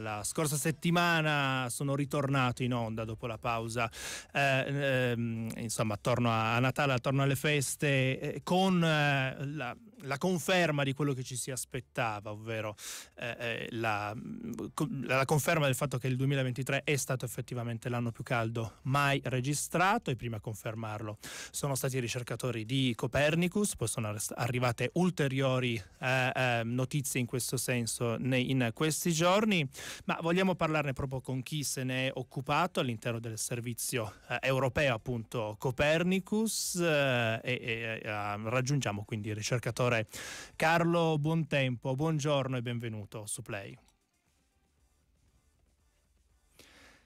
La scorsa settimana sono ritornato in onda dopo la pausa, eh, ehm, insomma, attorno a, Natale, attorno alle feste, eh, con eh, la, la conferma di quello che ci si aspettava, ovvero eh, eh la, mm, la, conferma del fatto che il 2023 è stato effettivamente l'anno più caldo mai registrato e prima a confermarlo sono stati i ricercatori di Copernicus, poi sono arrivate ulteriori eh, eh, notizie in questo senso in questi giorni, ma vogliamo parlarne proprio con chi se ne è occupato all'interno del servizio eh, europeo appunto Copernicus eh, e, e raggiungiamo quindi i ricercatori Re. Carlo Buontempo, buongiorno e benvenuto su Play.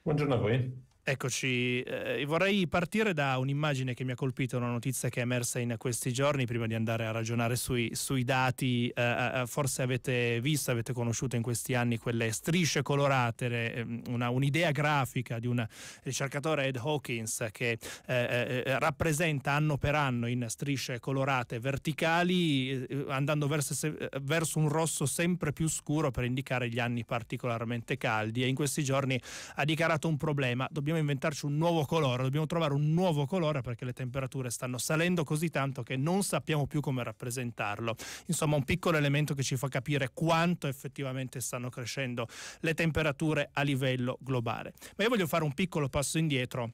Buongiorno a voi. Eccoci, eh, vorrei partire da un'immagine che mi ha colpito, una notizia che è emersa in questi giorni, prima di andare a ragionare sui, sui dati, eh, eh, eh forse avete visto, avete conosciuto in questi anni quelle strisce colorate, eh, una, un'idea grafica di un ricercatore Ed Hawkins che eh, rappresenta anno per anno in strisce colorate verticali, andando verso, verso, un rosso sempre più scuro per indicare gli anni particolarmente caldi e in questi giorni ha dichiarato un problema. Dobbiamo dobbiamo inventarci un nuovo colore, dobbiamo trovare un nuovo colore perché le temperature stanno salendo così tanto che non sappiamo più come rappresentarlo. Insomma, un piccolo elemento che ci fa capire quanto effettivamente stanno crescendo le temperature a livello globale. Ma io voglio fare un piccolo passo indietro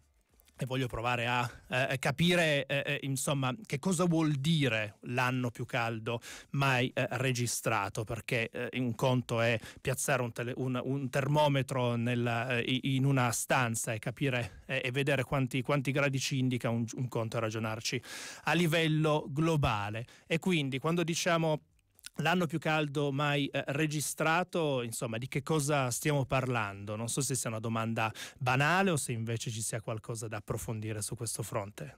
e voglio provare a eh, capire eh, eh, insomma che cosa vuol dire l'anno più caldo mai eh, registrato perché eh, un conto è piazzare un, tele, un, un termometro nella, eh, in una stanza e capire e vedere quanti, quanti, gradi ci indica un, un conto è ragionarci a livello globale e quindi quando diciamo l'anno più caldo mai eh, registrato, insomma di che cosa stiamo parlando? Non so se sia una domanda banale o se invece ci sia qualcosa da approfondire su questo fronte.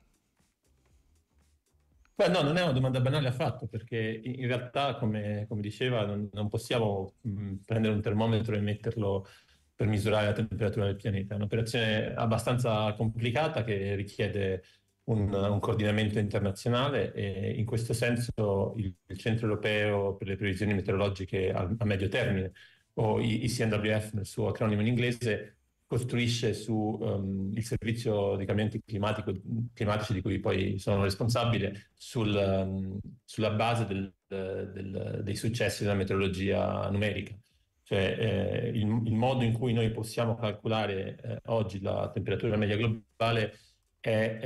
Beh, no, non è una domanda banale affatto, perché in realtà, come, come diceva, non, non possiamo mh, mm, prendere un termometro e metterlo per misurare la temperatura del pianeta. È un'operazione abbastanza complicata che richiede un, un coordinamento internazionale e in questo senso il, il, Centro Europeo per le Previsioni Meteorologiche a, a Medio Termine, o CNWF nel suo acronimo in inglese, costruisce sul um, servizio di cambiamenti climatici di cui poi sono responsabile sul, um, sulla base del, del, dei successi della meteorologia numerica. Cioè eh, il, il, modo in cui noi possiamo calcolare eh, oggi la temperatura media globale è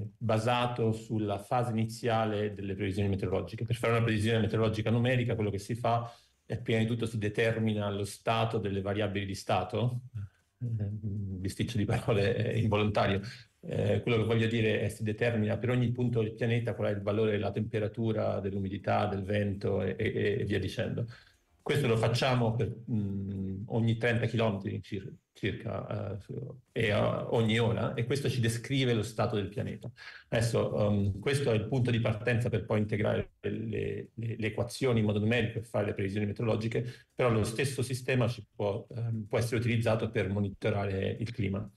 eh, basato sulla fase iniziale delle previsioni meteorologiche. Per fare una previsione meteorologica numerica, quello che si fa è prima di tutto si determina lo stato delle variabili di stato, bisticcio eh, di parole eh, involontario, eh, quello che voglio dire è che si determina per ogni punto del pianeta qual è il valore della temperatura, dell'umidità, del vento e, e, e via dicendo. Questo lo facciamo per, mh, mm, ogni 30 km circa eh, e eh, ogni ora e questo ci descrive lo stato del pianeta. Adesso um, questo è il punto di partenza per poi integrare le, le, le, equazioni in modo numerico e fare le previsioni meteorologiche, però lo stesso sistema può, um, può essere utilizzato per monitorare il clima.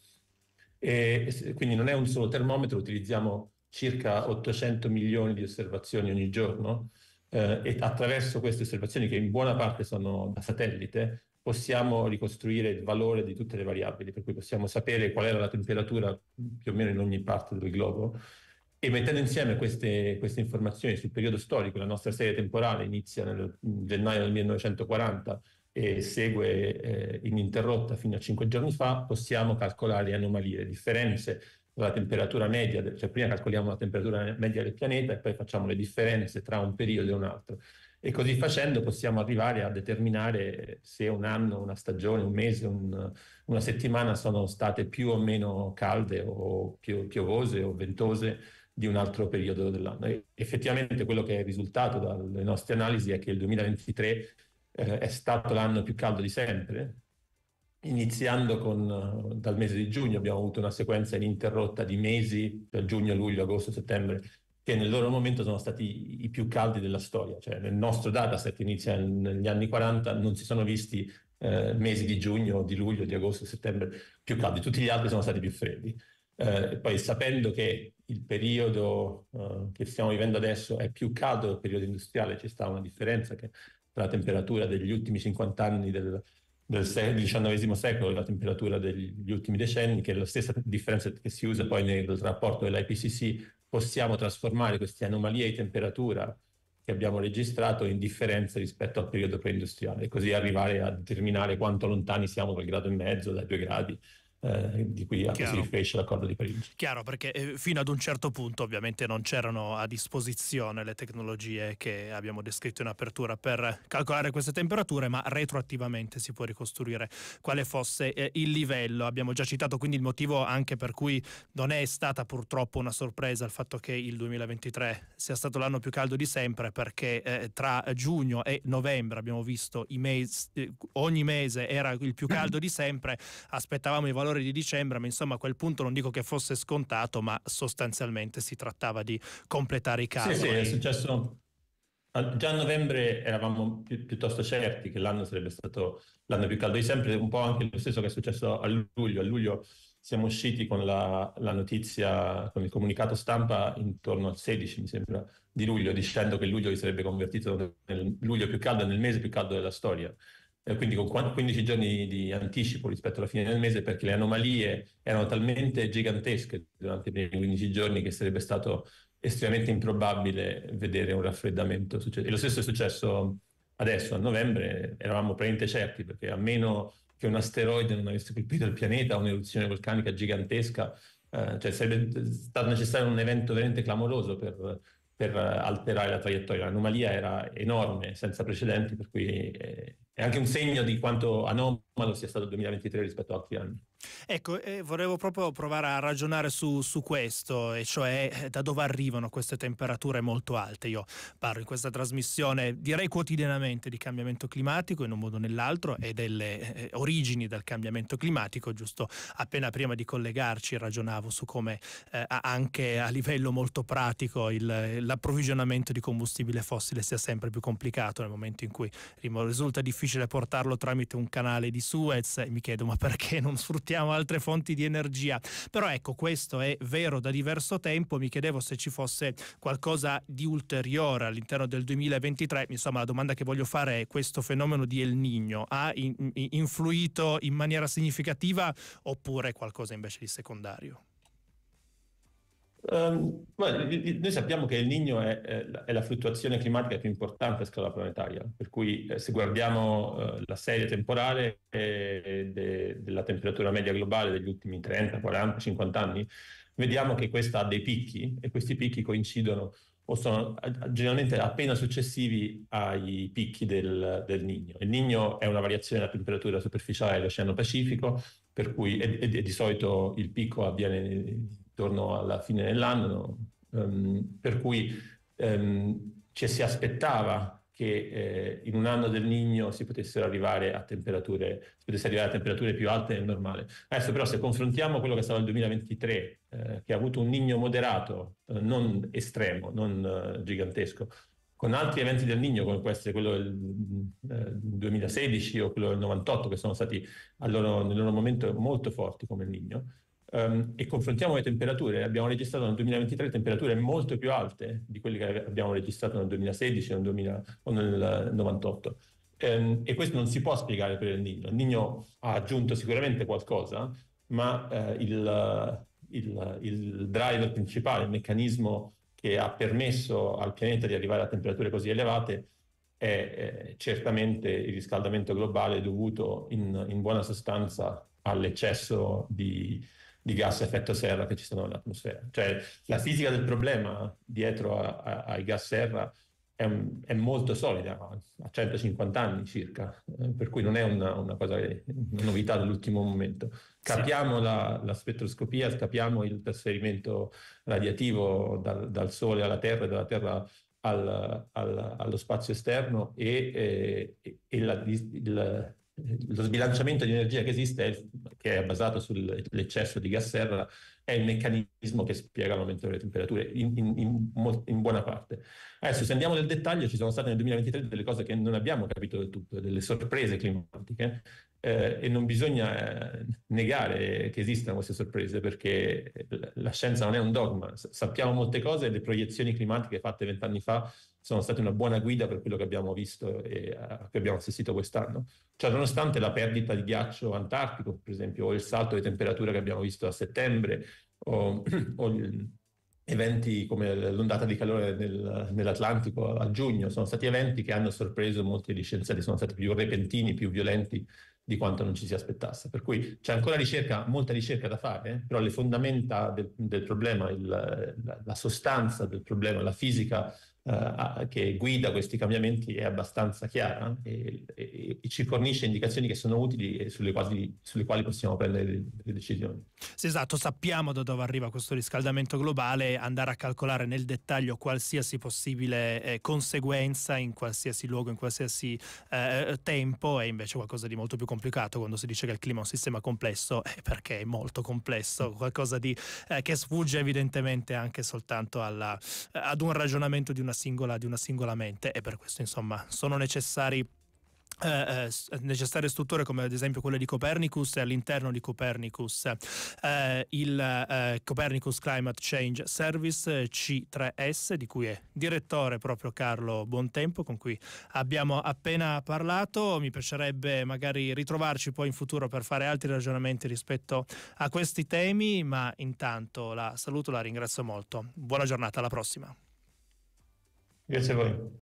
E, quindi non è un solo termometro, utilizziamo circa 800 milioni di osservazioni ogni giorno eh, e attraverso queste osservazioni che in buona parte sono da satellite possiamo ricostruire il valore di tutte le variabili, per cui possiamo sapere qual era la temperatura più o meno in ogni parte del globo. E mettendo insieme queste, queste informazioni sul periodo storico, la nostra serie temporale inizia nel gennaio del 1940 e segue eh, ininterrotta fino a cinque giorni fa, possiamo calcolare le anomalie, le differenze tra la temperatura media, cioè prima calcoliamo la temperatura media del pianeta e poi facciamo le differenze tra un periodo e un altro e così facendo possiamo arrivare a determinare se un anno, una stagione, un mese, un, una settimana sono state più o meno calde o più, piovose o ventose di un altro periodo dell'anno. E effettivamente quello che è risultato dalle nostre analisi è che il 2023 eh, è stato l'anno più caldo di sempre. Iniziando con, dal mese di giugno abbiamo avuto una sequenza ininterrotta di mesi, da giugno, luglio, agosto, settembre, che nel loro momento sono stati i più caldi della storia, cioè nel nostro dataset inizia negli anni 40, non si sono visti eh, mesi di giugno, di luglio, di agosto, settembre più caldi, tutti gli altri sono stati più freddi. Eh, poi sapendo che il periodo eh, che stiamo vivendo adesso è più caldo del periodo industriale, c'è stata una differenza che tra la temperatura degli ultimi 50 anni del, del XIX secolo e la temperatura degli ultimi decenni, che è la stessa differenza che si usa poi nel rapporto dell'IPCC possiamo trasformare queste anomalie di temperatura che abbiamo registrato in differenza rispetto al periodo preindustriale così arrivare a determinare quanto lontani siamo dal grado e mezzo, dai due gradi eh, di cui a si riferisce l'accordo di Parigi. Chiaro, perché eh, fino ad un certo punto ovviamente non c'erano a disposizione le tecnologie che abbiamo descritto in apertura per calcolare queste temperature, ma retroattivamente si può ricostruire quale fosse eh, il livello. Abbiamo già citato quindi il motivo anche per cui non è stata purtroppo una sorpresa il fatto che il 2023 sia stato l'anno più caldo di sempre, perché eh, tra giugno e novembre abbiamo visto i mesi, eh, ogni mese era il più caldo di sempre, aspettavamo i valori errori di dicembre, ma insomma a quel punto non dico che fosse scontato, ma sostanzialmente si trattava di completare i casi. Sì, sì, è successo. Già a novembre eravamo pi- piuttosto certi che l'anno sarebbe stato l'anno più caldo di sempre, un po' anche lo stesso che è successo a luglio. A luglio siamo usciti con la, la, notizia, con il comunicato stampa intorno al 16, mi sembra, di luglio, dicendo che luglio si sarebbe convertito nel luglio più caldo, nel mese più caldo della storia quindi con 15 giorni di anticipo rispetto alla fine del mese perché le anomalie erano talmente gigantesche durante i primi 15 giorni che sarebbe stato estremamente improbabile vedere un raffreddamento. E lo stesso è successo adesso, a novembre, eravamo praticamente certi perché a meno che un asteroide non avesse colpito il pianeta, un'eruzione vulcanica gigantesca, eh, cioè sarebbe stato necessario un evento veramente clamoroso per, per alterare la traiettoria. L'anomalia era enorme, senza precedenti, per cui eh, è anche un segno di quanto anomalo sia stato il 2023 rispetto a altri anni. Ecco, eh, volevo proprio provare a ragionare su, su, questo, e cioè eh, da dove arrivano queste temperature molto alte. Io parlo in questa trasmissione, direi quotidianamente, di cambiamento climatico in un modo o nell'altro e delle eh, origini del cambiamento climatico. Giusto appena prima di collegarci ragionavo su come eh, anche a livello molto pratico il, l'approvvigionamento di combustibile fossile sia sempre più complicato nel momento in cui risulta difficile difficile portarlo tramite un canale di Suez e mi chiedo ma perché non sfruttiamo altre fonti di energia? Però ecco, questo è vero da diverso tempo, mi chiedevo se ci fosse qualcosa di ulteriore all'interno del 2023, insomma la domanda che voglio fare è questo fenomeno di El Niño ha in, in, influito in maniera significativa oppure qualcosa invece di secondario? Um, noi sappiamo che il Nino è, è, la fluttuazione climatica più importante a scala planetaria, per cui eh, se guardiamo eh, la serie temporale eh, de, della temperatura media globale degli ultimi 30, 40, 50 anni, vediamo che questa ha dei picchi e questi picchi coincidono o sono generalmente appena successivi ai picchi del, del Nino. Il Nino è una variazione della temperatura superficiale dell'Oceano Pacifico, per cui e, e di solito il picco avviene intorno alla fine dell'anno, um, per cui um, ci si aspettava che eh, in un anno del Nino si potessero arrivare a temperature, arrivare a temperature più alte del normale. Adesso però se confrontiamo quello che è stato il 2023, eh, che ha avuto un Nino moderato, eh, non estremo, non eh, gigantesco, con altri eventi del Nino, come può essere quello del 2016 eh, o quello del 98, che sono stati loro, nel loro momento molto forti come il Nino, um, e confrontiamo le temperature, abbiamo registrato nel 2023 temperature molto più alte di quelle che abbiamo registrato nel 2016 nel 2000, o nel 1998. Um, ehm, e questo non si può spiegare per il Nino. Il Nino ha aggiunto sicuramente qualcosa, ma uh, il, il, il driver principale, il meccanismo che ha permesso al pianeta di arrivare a temperature così elevate è eh, certamente il riscaldamento globale dovuto in, in buona sostanza all'eccesso di, di gas a effetto serra che ci sono nell'atmosfera. Cioè la fisica del problema dietro a, a, ai gas serra è, è, molto solida, a 150 anni circa, eh, per cui non è una, una, cosa, una novità dell'ultimo momento. Capiamo sì. la, la, spettroscopia, capiamo il trasferimento radiativo dal, dal Sole alla Terra e dalla Terra al, al, allo spazio esterno e, eh, e, e la, il, lo sbilanciamento di energia che esiste, che è basato sull'eccesso di gas serra, è il meccanismo che spiega l'aumento delle temperature in, in, in, buona parte. Adesso, se andiamo nel dettaglio, ci sono state nel 2023 delle cose che non abbiamo capito del tutto, delle sorprese climatiche eh, e non bisogna eh, negare che esistano queste sorprese perché eh, la scienza non è un dogma, sappiamo molte cose e le proiezioni climatiche fatte vent'anni fa sono state una buona guida per quello che abbiamo visto e a cui abbiamo assistito quest'anno. Cioè, nonostante la perdita di ghiaccio antartico, per esempio, o il salto di temperatura che abbiamo visto a settembre, o, o eventi come l'ondata di calore nel, nell'Atlantico a giugno, sono stati eventi che hanno sorpreso molti degli scienziati, sono stati più repentini, più violenti di quanto non ci si aspettasse. Per cui c'è ancora ricerca, molta ricerca da fare, però le fondamenta del, del problema, il, la, la sostanza del problema, la fisica eh, che guida questi cambiamenti è abbastanza chiara e, e, e, ci fornisce indicazioni che sono utili e sulle, quasi, sulle quali possiamo prendere le, le decisioni. Sì, esatto, sappiamo da dove arriva questo riscaldamento globale, andare a calcolare nel dettaglio qualsiasi possibile eh, conseguenza in qualsiasi luogo, in qualsiasi eh, tempo è invece qualcosa di molto più complicato quando si dice che il clima è un sistema complesso, è eh, perché è molto complesso, qualcosa di, eh, che sfugge evidentemente anche soltanto alla, ad un ragionamento di una una singola, di una singola mente e per questo insomma sono necessari eh, eh necessarie strutture come ad esempio quelle di Copernicus e all'interno di Copernicus eh, il eh, Copernicus Climate Change Service eh, C3S di cui è direttore proprio Carlo Buontempo con cui abbiamo appena parlato mi piacerebbe magari ritrovarci poi in futuro per fare altri ragionamenti rispetto a questi temi ma intanto la saluto la ringrazio molto buona giornata alla prossima Gracias, Goy.